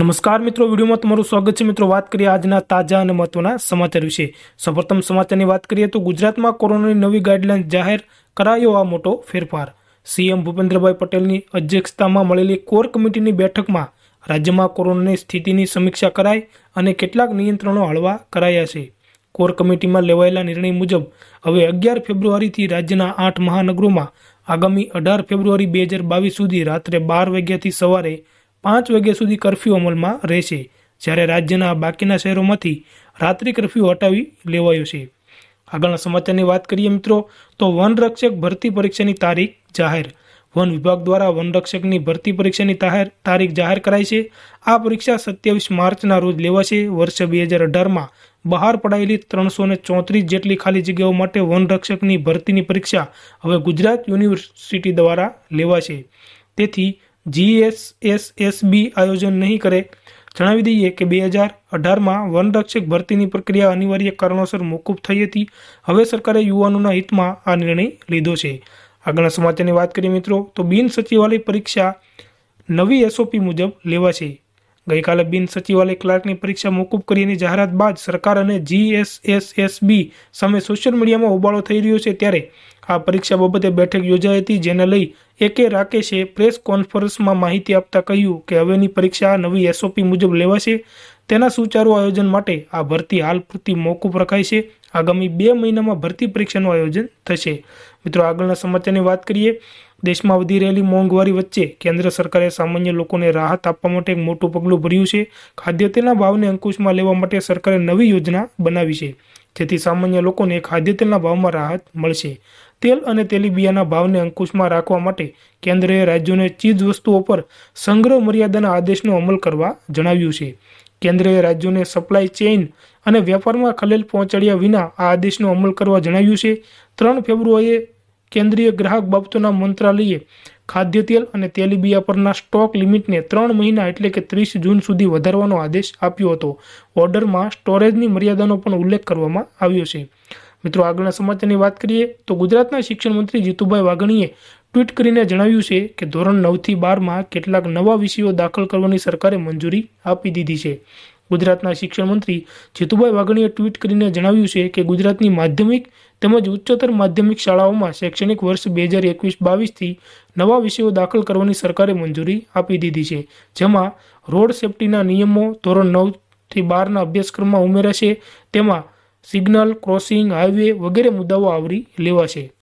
નમસ્કાર મિત્રો વિડીયોમાં તમારું સ્વાગત છે મિત્રો વાત કરીએ આજના તાજા અને મહત્વના સમાચાર વિશે સૌપ્રથમ સમાચારની વાત કરીએ તો ગુજરાતમાં કોરોનાની નવી ગાઈડલાઇન જાહેર કરાયો આ મોટો ફેરફાર સીએમ ભૂપેન્દ્રભાઈ પટેલની અધ્યક્ષતામાં મળેલી કોર કમિટીની બેઠકમાં રાજ્યમાં કોરોનાની સ્થિતિની સમીક્ષા કરાઈ અને કેટલાક નિયંત્રણો હળવા કરાયા છે કોર કમિટીમાં લેવાયેલા નિર્ણય મુજબ હવે અગિયાર ફેબ્રુઆરીથી રાજ્યના આઠ મહાનગરોમાં આગામી અઢાર ફેબ્રુઆરી બે હજાર બાવીસ સુધી રાત્રે બાર વાગ્યાથી સવારે પાંચ વાગ્યા સુધી કરફ્યુ અમલમાં રહેશે જ્યારે રાજ્યના બાકીના શહેરોમાંથી રાત્રિ કરફ્યુ હટાવી લેવાયો છે આગળના સમાચારની વાત કરીએ મિત્રો તો વનરક્ષક ભરતી પરીક્ષાની તારીખ જાહેર વન વિભાગ દ્વારા વનરક્ષકની ભરતી પરીક્ષાની તાહેર તારીખ જાહેર કરાઈ છે આ પરીક્ષા સત્યાવીસ માર્ચના રોજ લેવાશે વર્ષ બે હજાર અઢારમાં બહાર પડાયેલી ત્રણસો ને ચોત્રીસ જેટલી ખાલી જગ્યાઓ માટે વનરક્ષકની ભરતીની પરીક્ષા હવે ગુજરાત યુનિવર્સિટી દ્વારા લેવાશે તેથી જીએસએસએસબી આયોજન નહીં કરે જણાવી દઈએ કે બે હજાર અઢારમાં વનરક્ષક ભરતીની પ્રક્રિયા અનિવાર્ય કારણોસર મોકૂફ થઈ હતી હવે સરકારે યુવાનોના હિતમાં આ નિર્ણય લીધો છે આગળના સમાચારની વાત કરીએ મિત્રો તો બિન સચિવાલય પરીક્ષા નવી એસઓપી મુજબ લેવાશે ગઈકાલે બિન સચિવાલય ક્લાર્કની પરીક્ષા મોકૂફ કરીની જાહેરાત બાદ સરકાર અને જીએસએસએસબી સામે સોશિયલ મીડિયામાં હોબાળો થઈ રહ્યો છે ત્યારે આ પરીક્ષા બાબતે બેઠક યોજાઈ હતી જેને લઈ એકે રાકેશે પ્રેસ કોન્ફરન્સમાં માહિતી આપતા કહ્યું કે હવેની પરીક્ષા નવી એસઓપી મુજબ લેવાશે તેના સુચારુ આયોજન માટે આ ભરતી હાલ પૂરતી મોકૂફ રખાય છે આગામી બે મહિનામાં ભરતી પરીક્ષાનું આયોજન થશે મિત્રો આગળના સમાચારની વાત કરીએ દેશમાં વધી રહેલી મોંઘવારી વચ્ચે કેન્દ્ર સરકારે સામાન્ય લોકોને રાહત આપવા માટે એક મોટું પગલું ભર્યું છે ખાદ્ય તેલના ભાવને અંકુશમાં લેવા માટે સરકારે નવી યોજના બનાવી છે જેથી સામાન્ય લોકોને ખાદ્ય તેલના ભાવમાં રાહત મળશે તેલ અને તેલીબિયાના ભાવને અંકુશમાં રાખવા માટે કેન્દ્રએ રાજ્યોને ચીજ વસ્તુઓ પર સંગ્રહ મર્યાદાના આદેશનો અમલ કરવા જણાવ્યું છે કેન્દ્રએ રાજ્યોને સપ્લાય ચેઇન અને વેપારમાં ખલેલ પહોંચાડ્યા વિના આ આદેશનો અમલ કરવા જણાવ્યું છે ત્રણ ફેબ્રુઆરીએ કેન્દ્રીય ગ્રાહક બાબતોના મંત્રાલયે ખાદ્ય તેલ અને તેલીબિયા પરના સ્ટોક લિમિટને ત્રણ મહિના એટલે કે ત્રીસ જૂન સુધી વધારવાનો આદેશ આપ્યો હતો ઓર્ડરમાં સ્ટોરેજની મર્યાદાનો પણ ઉલ્લેખ કરવામાં આવ્યો છે મિત્રો આગળના સમાચારની વાત કરીએ તો ગુજરાતના શિક્ષણ મંત્રી જીતુભાઈ વાઘાણીએ ટ્વીટ કરીને જણાવ્યું છે કે ધોરણ નવથી બારમાં કેટલાક નવા વિષયો દાખલ કરવાની સરકારે મંજૂરી આપી દીધી છે ગુજરાતના શિક્ષણ મંત્રી જીતુભાઈ વાઘાણીએ ટ્વીટ કરીને જણાવ્યું છે કે ગુજરાતની માધ્યમિક તેમજ ઉચ્ચતર માધ્યમિક શાળાઓમાં શૈક્ષણિક વર્ષ બે હજાર એકવીસ બાવીસથી નવા વિષયો દાખલ કરવાની સરકારે મંજૂરી આપી દીધી છે જેમાં રોડ સેફટીના નિયમો ધોરણ નવથી બારના અભ્યાસક્રમમાં ઉમેરાશે તેમાં સિગ્નલ ક્રોસિંગ હાઇવે વગેરે મુદ્દાઓ આવરી લેવાશે